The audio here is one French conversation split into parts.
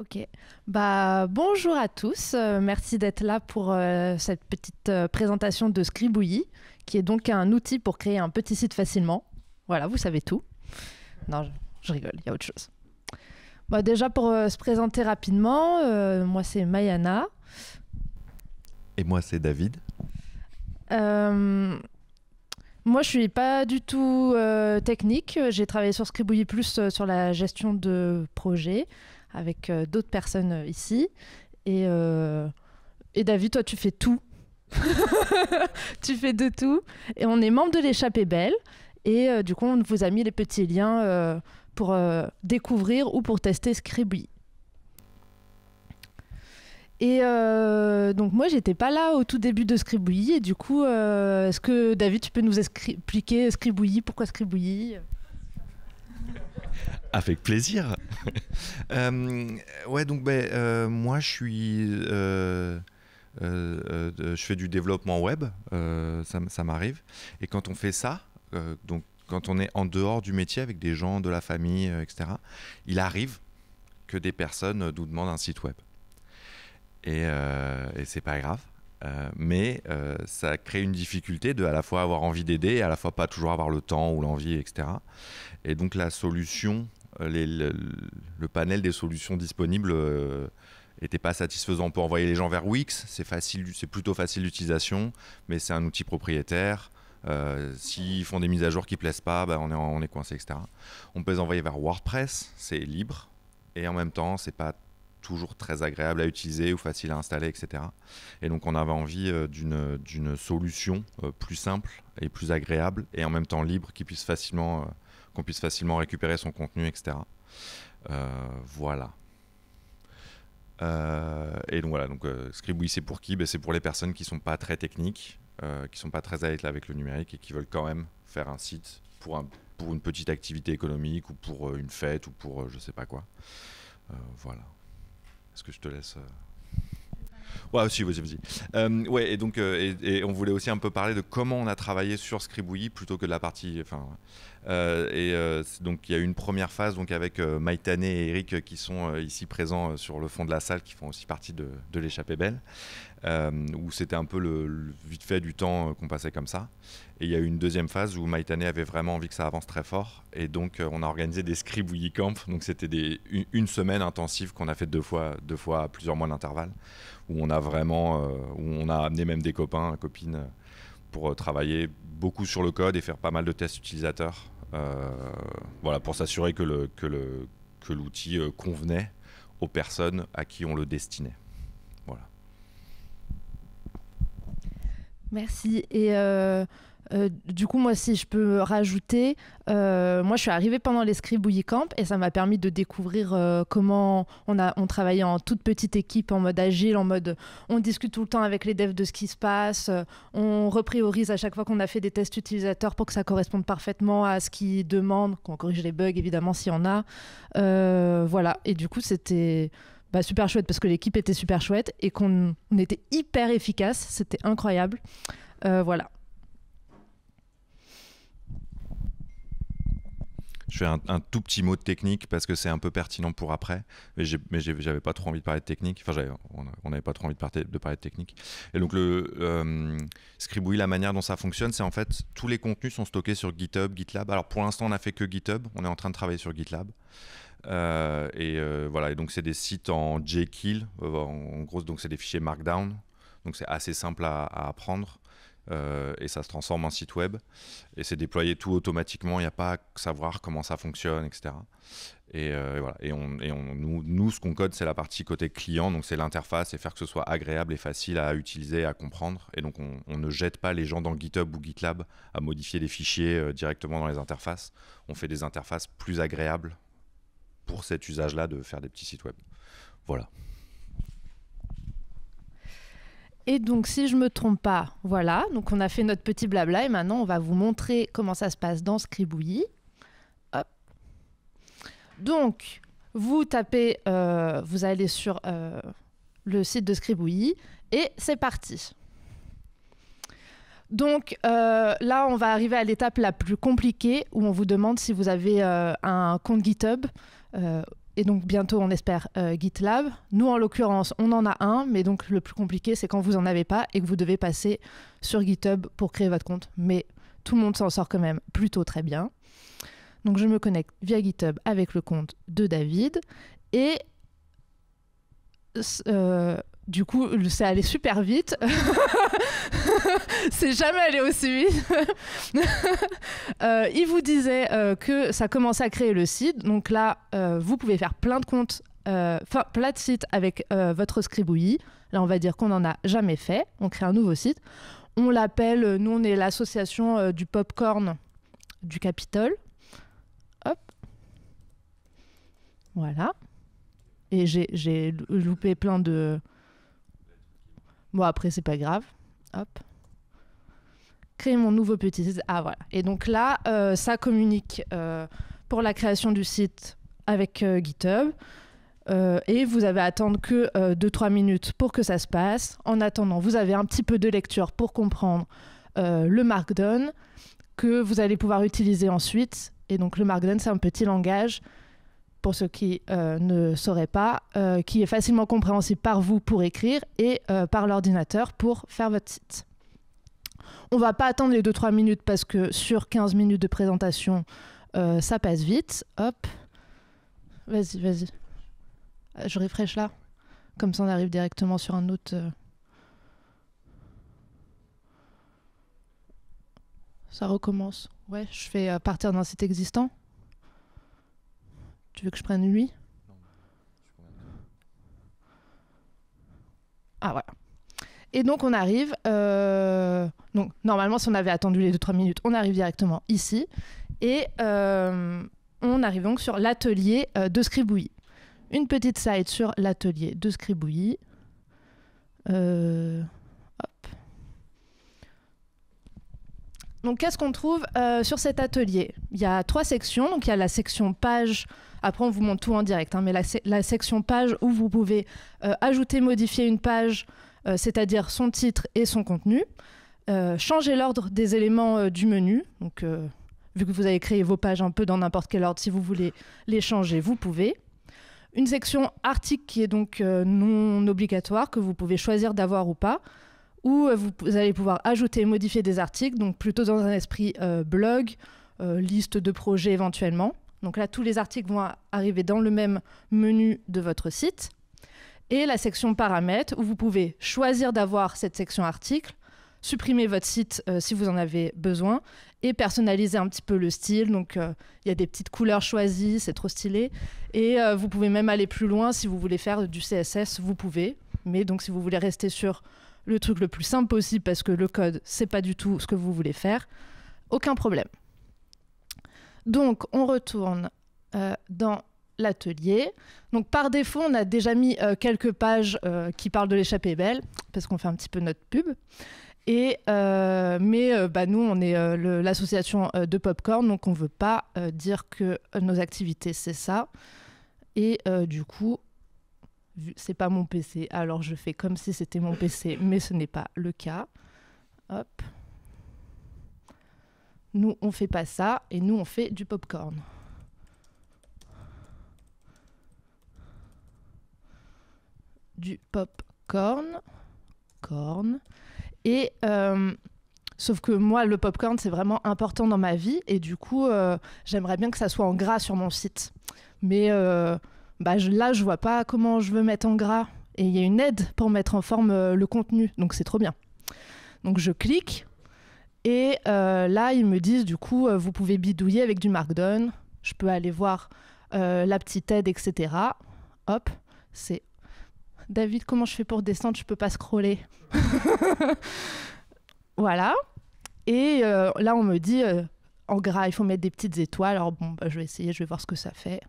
Ok. Bah, bonjour à tous. Euh, merci d'être là pour euh, cette petite euh, présentation de Scribouille, qui est donc un outil pour créer un petit site facilement. Voilà, vous savez tout. Non, je, rigole, il y a autre chose. Bah, déjà, pour se présenter rapidement, moi c'est Mayana. Et moi c'est David. Moi, je suis pas du tout technique. J'ai travaillé sur Scribouille plus sur la gestion de projets avec euh, d'autres personnes euh, ici. Euh, et, David, toi, tu fais tout. tu fais de tout. Et on est membre de l'échappée belle. Et du coup, on vous a mis les petits liens pour découvrir ou pour tester Scribouillis Et donc moi, j'étais pas là au tout début de Scribouillis Et du coup, est-ce que David, tu peux nous expliquer Scribouillis, Pourquoi Scribouillis avec plaisir. Euh, ouais, donc ben, euh, moi je suis... Euh, je fais du développement web, ça, m'arrive. Et quand on fait ça, donc quand on est en dehors du métier avec des gens de la famille, etc., il arrive que des personnes nous demandent un site web. Et, et c'est pas grave. mais ça crée une difficulté de à la fois avoir envie d'aider, et à la fois pas toujours avoir le temps ou l'envie, etc. Et donc la solution euh, le, panel des solutions disponibles n'était euh, pas satisfaisant. On peut envoyer les gens vers Wix, c'est facile, c'est plutôt facile d'utilisation, mais c'est un outil propriétaire. Euh, s'ils font des mises à jour qui plaisent pas, bah, on est, est coincé, etc. On peut les envoyer vers WordPress, c'est libre et en même temps c'est pas toujours très agréable à utiliser ou facile à installer, etc. Et donc on avait envie d'une solution plus simple et plus agréable et en même temps libre qui puisse facilement qu'on puisse facilement récupérer son contenu, etc. Euh, voilà. Euh, et donc voilà, donc euh, Scribouille c'est pour qui ben, C'est pour les personnes qui ne sont pas très techniques, qui ne sont pas très à l'aise avec le numérique et qui veulent quand même faire un site pour, une petite activité économique ou pour une fête ou pour je ne sais pas quoi. voilà. Est-ce que je te laisse Ouais, aussi, vas-y, vas-y. Euh, ouais, et donc, euh, et, on voulait aussi un peu parler de comment on a travaillé sur Scribouille plutôt que de la partie. Enfin, euh, et donc, il y a eu une première phase donc avec Maïtané et Eric qui sont ici présents sur le fond de la salle, qui font aussi partie de, de l'échappée belle. Euh, où c'était un peu le, vite fait du temps euh, qu'on passait comme ça. Et il y a eu une deuxième phase où Maïtane avait vraiment envie que ça avance très fort. Et donc, euh, on a organisé des scribouillis camp. Donc, c'était une, une, semaine intensive qu'on a fait deux fois, deux fois à plusieurs mois d'intervalle, où on a vraiment, où on a amené même des copains, copines, pour travailler beaucoup sur le code et faire pas mal de tests utilisateurs. voilà, pour s'assurer que l'outil le, que convenait aux personnes à qui on le destinait. Merci. Et euh, euh, du coup, moi, si je peux rajouter, euh, moi, je suis arrivée pendant les Camp et ça m'a permis de découvrir comment on, a, on travaillait en toute petite équipe, en mode agile, en mode on discute tout le temps avec les devs de ce qui se passe, on repriorise à chaque fois qu'on a fait des tests utilisateurs pour que ça corresponde parfaitement à ce qu'ils demandent, qu'on corrige les bugs évidemment s'il y en a. voilà. Et du coup, c'était bah, super chouette parce que l'équipe était super chouette et qu'on était hyper efficace. C'était incroyable. Euh, voilà. Je fais un, tout petit mot de technique parce que c'est un peu pertinent pour après. Mais j'avais pas trop envie de parler de technique. Enfin, on n'avait pas trop envie de, de, parler de technique. Et donc, le euh, Scribouille, la manière dont ça fonctionne, c'est en fait tous les contenus sont stockés sur GitHub, GitLab. Alors, pour l'instant, on n'a fait que GitHub. On est en train de travailler sur GitLab. Euh, et euh, voilà, et donc c'est des sites en Jekyll, euh, en, gros, donc c'est des fichiers Markdown, donc c'est assez simple à, apprendre. et ça se transforme en site web et c'est déployé tout automatiquement. Il n'y a pas à savoir comment ça fonctionne, etc. Et, voilà. Et, on, et on, nous, ce qu'on code, c'est la partie côté client, donc c'est l'interface et faire que ce soit agréable et facile à utiliser, à comprendre. Et donc on, on ne jette pas les gens dans GitHub ou GitLab à modifier des fichiers directement dans les interfaces. On fait des interfaces plus agréables pour cet usage-là de faire des petits sites web. Voilà. Et donc, si je ne me trompe pas, voilà, donc on a fait notre petit blabla et maintenant on va vous montrer comment ça se passe dans Scribouillis. Donc, vous tapez, euh, vous allez sur euh, le site de Scribouillis et c'est parti. Donc euh, là, on va arriver à l'étape la plus compliquée où on vous demande si vous avez un compte GitHub euh, et donc bientôt, on espère euh, GitLab. Nous, en l'occurrence, on en a un, mais donc le plus compliqué, c'est quand vous en avez pas et que vous devez passer sur GitHub pour créer votre compte. Mais tout le monde s'en sort quand même plutôt très bien. Donc je me connecte via GitHub avec le compte de David et euh, du coup, c'est allé super vite. c'est jamais allé aussi vite. Euh, il vous disait euh, que ça commençait à créer le site. Donc là, euh, vous pouvez faire plein de comptes, enfin plein de sites avec votre scribouillis. Là, on va dire qu'on n'en a jamais fait. On crée un nouveau site. On l'appelle, nous, on est l'association du popcorn du Capitole. Hop. Voilà. Et j'ai loupé plein de Bon, après, c'est pas grave. Hop. Créer mon nouveau petit site. Ah, voilà. Et donc là, euh, ça communique euh, pour la création du site avec euh, GitHub. et vous avez à attendre que 2-3 minutes pour que ça se passe. En attendant, vous avez un petit peu de lecture pour comprendre le Markdown que vous allez pouvoir utiliser ensuite. Et donc, le Markdown, c'est un petit langage pour ceux qui euh, ne sauraient pas, euh, qui est facilement compréhensible par vous pour écrire et euh, par l'ordinateur pour faire votre site. On ne va pas attendre les 2-3 minutes parce que sur 15 minutes de présentation, ça passe vite. Hop. Vas-y, vas-y. Je refresh là. Comme ça, on arrive directement sur un autre. Ça recommence. Ouais, je fais partir d'un site existant. Tu veux que je prenne lui Ah, voilà. Et donc, on arrive. Euh, donc, normalement, si on avait attendu les 2-3 minutes, on arrive directement ici. Et euh, on arrive donc sur l'atelier euh, de Scribouillis. Une petite slide sur l'atelier de Scribouillis. Donc, qu'est-ce qu'on trouve sur cet atelier Il y a trois sections. Donc, il y a la section page après, on vous montre tout en direct, hein, mais la, section page où vous pouvez euh, ajouter, modifier une page, euh, c'est-à-dire son titre et son contenu, euh, changer l'ordre des éléments du menu. Donc, vu que vous avez créé vos pages un peu dans n'importe quel ordre, si vous voulez les changer, vous pouvez. Une section article qui est donc non obligatoire, que vous pouvez choisir d'avoir ou pas où vous, allez pouvoir ajouter et modifier des articles, donc plutôt dans un esprit blog, liste de projets éventuellement. Donc là, tous les articles vont arriver dans le même menu de votre site. Et la section paramètres, où vous pouvez choisir d'avoir cette section articles, supprimer votre site euh, si vous en avez besoin, et personnaliser un petit peu le style. Donc euh, il y a des petites couleurs choisies, c'est trop stylé. Et euh, vous pouvez même aller plus loin si vous voulez faire du CSS, vous pouvez. Mais donc si vous voulez rester sur le truc le plus simple possible, parce que le code, c'est pas du tout ce que vous voulez faire, aucun problème. Donc, on retourne euh, dans l'atelier. Donc, par défaut, on a déjà mis euh, quelques pages euh, qui parlent de l'échappée belle, parce qu'on fait un petit peu notre pub. Et, mais bah, nous, on est l'association de Popcorn, donc on ne veut pas dire que nos activités, c'est ça. Et du coup, c'est pas mon PC, alors je fais comme si c'était mon PC, mais ce n'est pas le cas. Hop. Nous, on fait pas ça et nous, on fait du popcorn. Du popcorn. Corn. Et euh, sauf que moi, le popcorn, c'est vraiment important dans ma vie et du coup, euh, j'aimerais bien que ça soit en gras sur mon site. Mais euh, bah, je, là, je vois pas comment je veux mettre en gras. Et il y a une aide pour mettre en forme le contenu, donc c'est trop bien. Donc je clique, et euh, là, ils me disent, du coup, euh, vous pouvez bidouiller avec du Markdown. Je peux aller voir euh, la petite aide, etc. Hop, c'est... David, comment je fais pour descendre Je peux pas scroller. voilà. Et là, on me dit, en gras, il faut mettre des petites étoiles. Alors bon, bah, je vais essayer, je vais voir ce que ça fait.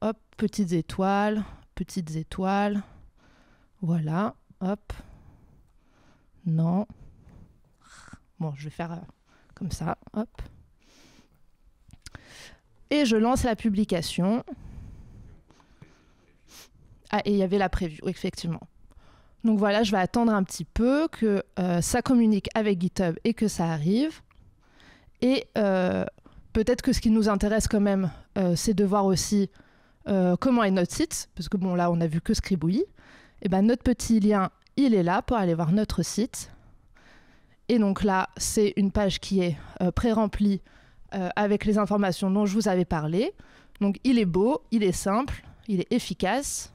Hop, petites étoiles, petites étoiles. Voilà, hop. Non. Bon, je vais faire euh, comme ça, hop. Et je lance la publication. Ah, et il y avait la preview, effectivement. Donc voilà, je vais attendre un petit peu que euh, ça communique avec GitHub et que ça arrive. Et euh, peut-être que ce qui nous intéresse quand même, c'est de voir aussi comment est notre site, parce que bon, là, on a vu que Scribouille. Et eh ben notre petit lien, il est là pour aller voir notre site. Et donc là, c'est une page qui est euh, pré-remplie euh, avec les informations dont je vous avais parlé. Donc il est beau, il est simple, il est efficace.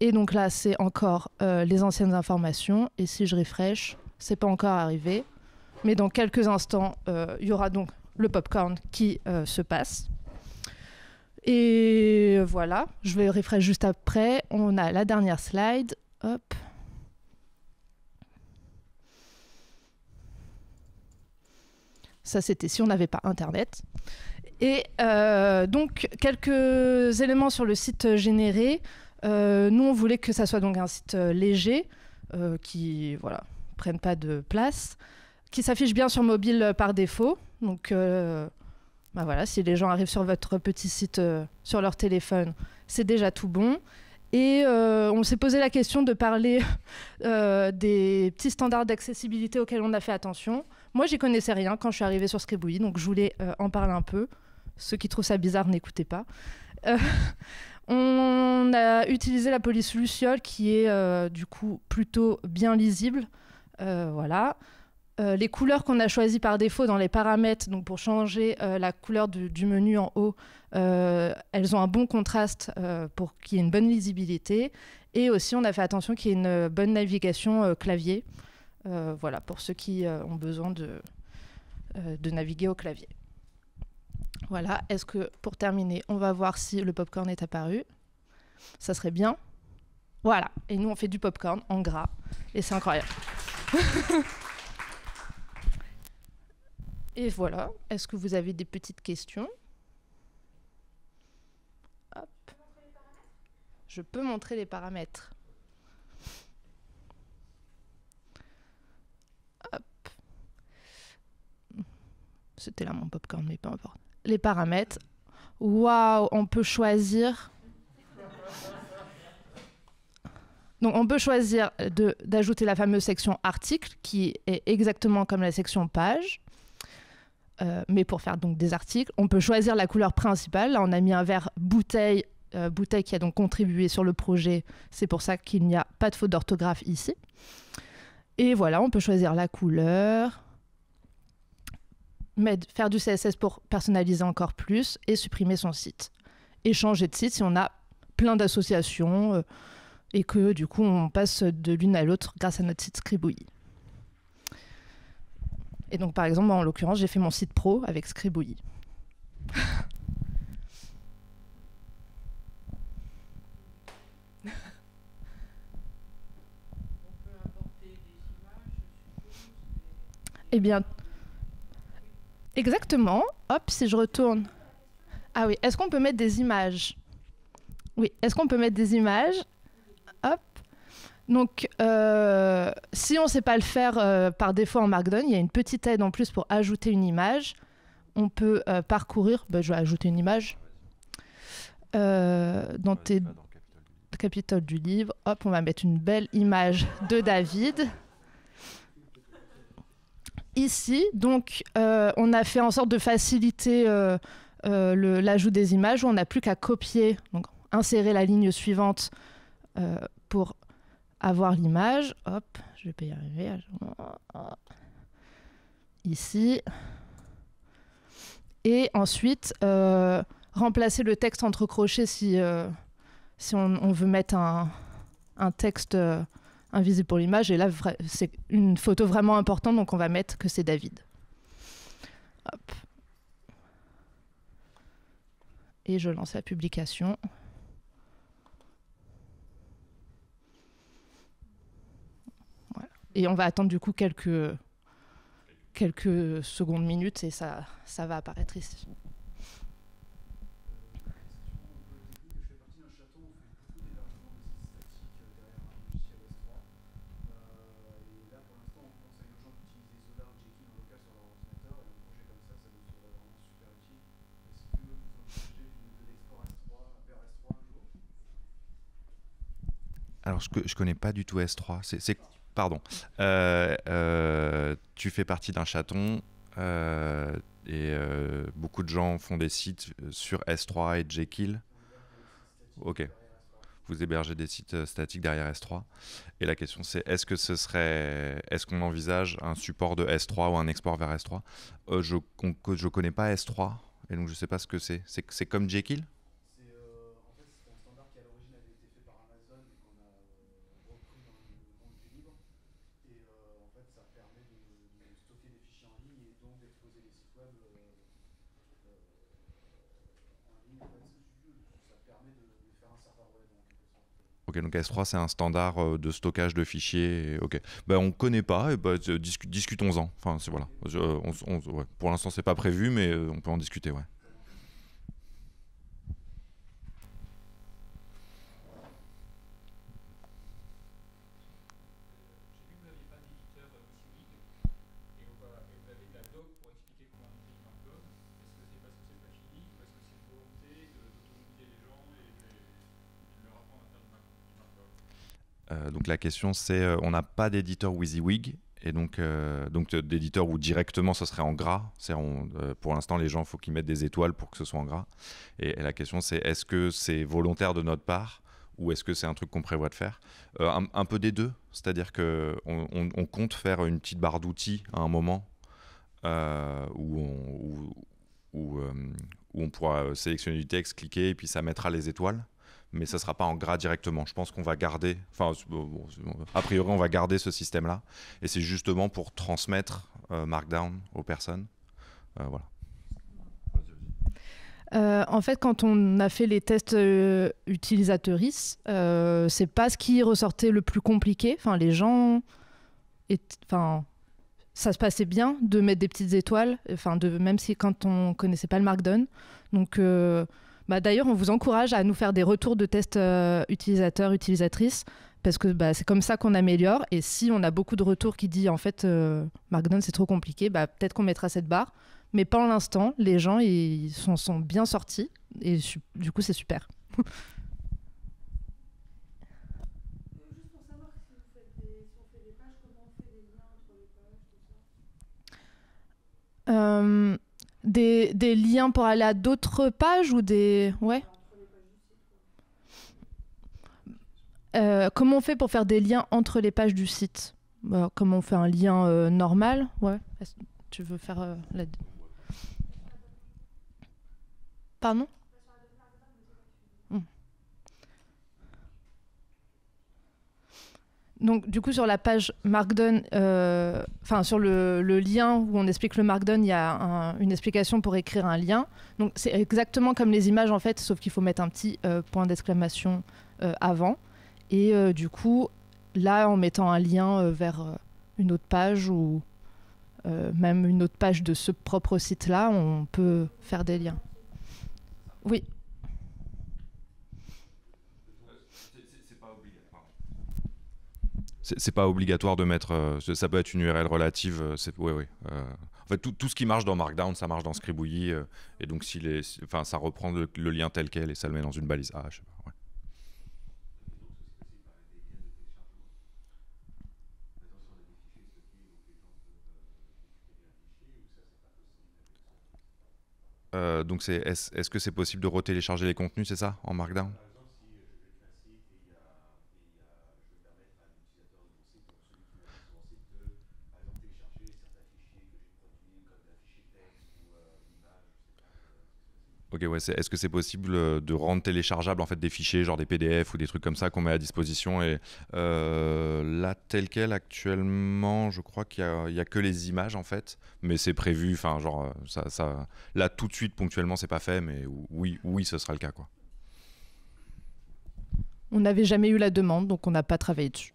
Et donc là, c'est encore euh, les anciennes informations. Et si je refresh, c'est pas encore arrivé. Mais dans quelques instants, il y aura donc le popcorn qui se passe. Et voilà, je vais refresh juste après. On a la dernière slide. Hop. Ça, c'était si on n'avait pas Internet. Et euh, donc, quelques éléments sur le site généré. Euh, nous, on voulait que ça soit donc un site euh, léger, qui voilà, prenne pas de place, qui s'affiche bien sur mobile par défaut. Donc, bah voilà, si les gens arrivent sur votre petit site sur leur téléphone, c'est déjà tout bon. Et on s'est posé la question de parler des petits standards d'accessibilité auxquels on a fait attention. Moi, j'y connaissais rien quand je suis arrivée sur Scribouille, donc je voulais euh, en parler un peu. Ceux qui trouvent ça bizarre, n'écoutez pas. Euh, on a utilisé la police Luciole, qui est euh, du coup plutôt bien lisible. voilà. les couleurs qu'on a choisies par défaut dans les paramètres, donc pour changer la couleur du, menu en haut, elles ont un bon contraste pour qu'il y ait une bonne lisibilité. Et aussi, on a fait attention qu'il y ait une bonne navigation clavier. Euh, voilà, pour ceux qui euh, ont besoin de, euh, de naviguer au clavier. Voilà, est-ce que pour terminer, on va voir si le popcorn est apparu Ça serait bien. Voilà, et nous on fait du popcorn en gras, et c'est incroyable. et voilà, est-ce que vous avez des petites questions Je peux montrer les paramètres. C'était là mon popcorn, mais peu importe. Les paramètres. Waouh, on peut choisir. Donc on peut choisir d'ajouter la fameuse section article qui est exactement comme la section page. Euh, mais pour faire donc des articles, on peut choisir la couleur principale. Là, on a mis un vert bouteille, euh, bouteille qui a donc contribué sur le projet. C'est pour ça qu'il n'y a pas de faute d'orthographe ici. Et voilà, on peut choisir la couleur, mais faire du CSS pour personnaliser encore plus et supprimer son site. Et changer de site si on a plein d'associations euh, et que du coup on passe de l'une à l'autre grâce à notre site Scribouille. Et donc par exemple, en l'occurrence, j'ai fait mon site pro avec Scribouille. eh bien, Exactement. Hop, si je retourne. Ah oui, est-ce qu'on peut mettre des images Oui, est-ce qu'on peut mettre des images Hop. Donc, euh, si on ne sait pas le faire euh, par défaut en Markdown, il y a une petite aide en plus pour ajouter une image. On peut euh, parcourir. Bah, je vais ajouter une image. dans tes capitole du livre. Hop, on va mettre une belle image de David ici, donc, euh, on a fait en sorte de faciliter euh, euh, l'ajout des images où on n'a plus qu'à copier, insérer la ligne suivante pour avoir l'image. Hop, je vais pas y arriver. Ici. Et ensuite, remplacer le texte entre crochets si, on, veut mettre un texte invisible pour l'image. Et là, c'est une photo vraiment importante, donc on va mettre que c'est David. Et je lance la publication. Et on va attendre du coup quelques, quelques secondes, minutes, et ça, ça va apparaître ici. je, ne connais pas du tout S3. C'est, pardon. Euh, euh, tu fais partie d'un chaton euh, et beaucoup de gens font des sites sur S3 et Jekyll. Ok. Vous hébergez des sites statiques derrière S3. Et la question c'est est-ce que ce serait, est-ce qu'on envisage un support de S3 ou un export vers S3 Je ne connais pas S3 et donc je sais pas ce que c'est. C'est, c'est comme Jekyll donc S3 c'est un standard euh, de stockage de fichiers. On ok, ben on connaît pas, et ben, discutons-en. Enfin, voilà. Euh, Pour l'instant, c'est pas prévu, mais euh, on peut en discuter, ouais. la question, c'est euh, on n'a pas d'éditeur WYSIWYG et donc, d'éditeur donc euh, d'éditeur où directement ce serait en gras. C'est, euh, pour l'instant, les gens, il faut qu'ils mettent des étoiles pour que ce soit en gras. Et, la question, c'est est-ce que c'est volontaire de notre part ou est-ce que c'est un truc qu'on prévoit de faire un, peu des deux, c'est-à-dire qu'on on, compte faire une petite barre d'outils à un moment où on pourra sélectionner du texte, cliquer, et puis ça mettra les étoiles mais ça ne sera pas en gras directement. Je pense qu'on va garder, enfin, a priori, on va garder ce système-là. Et c'est justement pour transmettre euh, Markdown aux personnes. Euh, voilà. Euh, en fait, quand on a fait les tests utilisateuristes, ce euh, c'est pas ce qui ressortait le plus compliqué. Enfin, les gens, enfin, ça se passait bien de mettre des petites étoiles. Enfin, de même si quand on connaissait pas le Markdown. Donc, bah, d'ailleurs, on vous encourage à nous faire des retours de tests euh, utilisateurs, utilisatrices, parce que bah, c'est comme ça qu'on améliore. Et si on a beaucoup de retours qui disent en fait, euh, Markdown c'est trop compliqué, bah, peut-être qu'on mettra cette barre. Mais pas en l'instant, les gens ils sont, bien sortis et du coup c'est super. Euh, des, des liens pour aller à d'autres pages ou des... Ouais. Euh, comment on fait pour faire des liens entre les pages du site bah, Comment on fait un lien euh, normal Ouais. Tu veux faire euh, la... Pardon Donc, du coup, sur la page Markdown, euh, enfin, sur le, lien où on explique le Markdown, il y a une explication pour écrire un lien. Donc, c'est exactement comme les images, en fait, sauf qu'il faut mettre un petit euh, point d'exclamation euh, avant. Et du coup, là, en mettant un lien vers une autre page ou même une autre page de ce propre site-là, on peut faire des liens. Oui. c'est pas obligatoire de mettre. Euh, ça peut être une URL relative. Oui, euh, oui. Euh, en fait, tout, tout, ce qui marche dans Markdown, ça marche dans Scribouillis. et donc, si enfin, ça reprend le, lien tel quel et ça le met dans une balise. Ah, je sais pas. donc, est-ce est -ce que c'est possible de re-télécharger les contenus, c'est ça, en Markdown Ok, ouais, est-ce que c'est possible euh, de rendre téléchargeable en fait des fichiers, genre des PDF ou des trucs comme ça qu'on met à disposition Et euh, là, tel quel, actuellement, je crois qu'il n'y a, que les images en fait, mais c'est prévu. Enfin, genre, euh, ça, là, tout de suite, ponctuellement, c'est pas fait, mais oui, oui, ce sera le cas, quoi. On n'avait jamais eu la demande, donc on n'a pas travaillé dessus.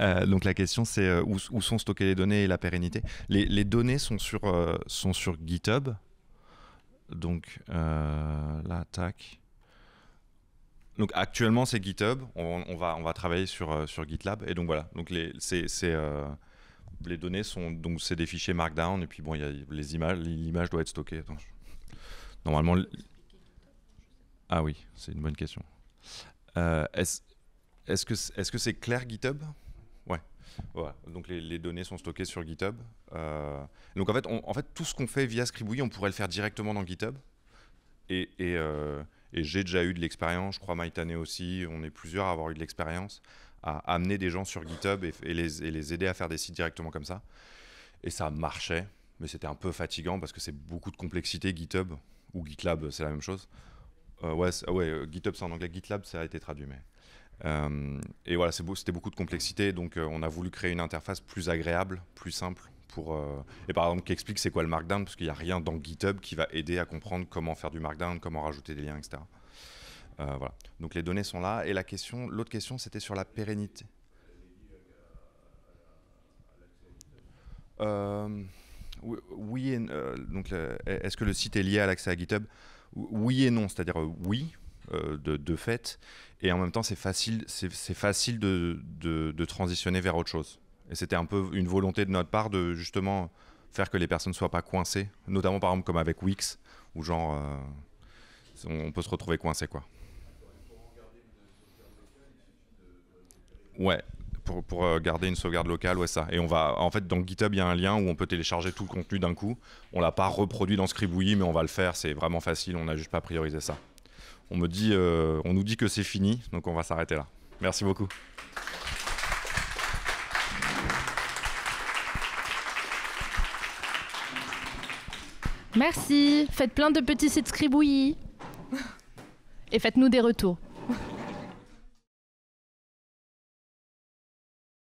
Euh, donc la question c'est euh, où, sont stockées les données et la pérennité. Les, données sont sur, euh, sont sur GitHub. Donc là, Donc actuellement c'est GitHub. On, va, on va travailler sur, sur GitLab. Et donc voilà, donc les, c'est, c'est, les données sont donc c'est des fichiers Markdown. Et puis bon, y a les images, l'image doit être stockée. Normalement. Ah oui, c'est une bonne question. est-ce que, est-ce que c'est clair GitHub Ouais. Voilà. Donc les, données sont stockées sur GitHub. Euh, donc en fait, en fait, tout ce qu'on fait via Scribouille, on pourrait le faire directement dans GitHub. Euh, et, j'ai déjà eu de l'expérience, je crois Maïtané aussi, on est plusieurs à avoir eu de l'expérience à amener des gens sur GitHub et, et, les, aider à faire des sites directement comme ça. Et ça marchait, mais c'était un peu fatigant parce que c'est beaucoup de complexité GitHub ou GitLab, c'est la même chose. Euh, ouais, ouais, GitHub c'est en anglais, GitLab ça a été traduit, mais euh, et voilà, c'était beaucoup de complexité, donc euh, on a voulu créer une interface plus agréable, plus simple pour, euh, et par exemple qui explique c'est quoi le markdown parce qu'il n'y a rien dans GitHub qui va aider à comprendre comment faire du markdown, comment rajouter des liens, etc. voilà. Donc les données sont là et la question, l'autre question c'était sur la pérennité. oui, donc est-ce que le site est lié à l'accès à GitHub Oui et non, c'est-à-dire oui de, de fait et en même temps c'est facile, c'est, facile de, de, transitionner vers autre chose. Et c'était un peu une volonté de notre part de justement faire que les personnes ne soient pas coincées, notamment par exemple comme avec Wix, où genre euh, on peut se retrouver coincé quoi. Ouais, pour, pour, euh, garder une sauvegarde locale, ouais ça. Et on va, en fait, dans GitHub, il y a un lien où on peut télécharger tout le contenu d'un coup. On l'a pas reproduit dans Scribouillis, mais on va le faire. C'est vraiment facile. On n'a juste pas priorisé ça on dit, euh, on nous dit que c'est fini, donc on va s'arrêter là. Merci beaucoup. Merci. Faites plein de petits sites scribouillis. Et faites-nous des retours.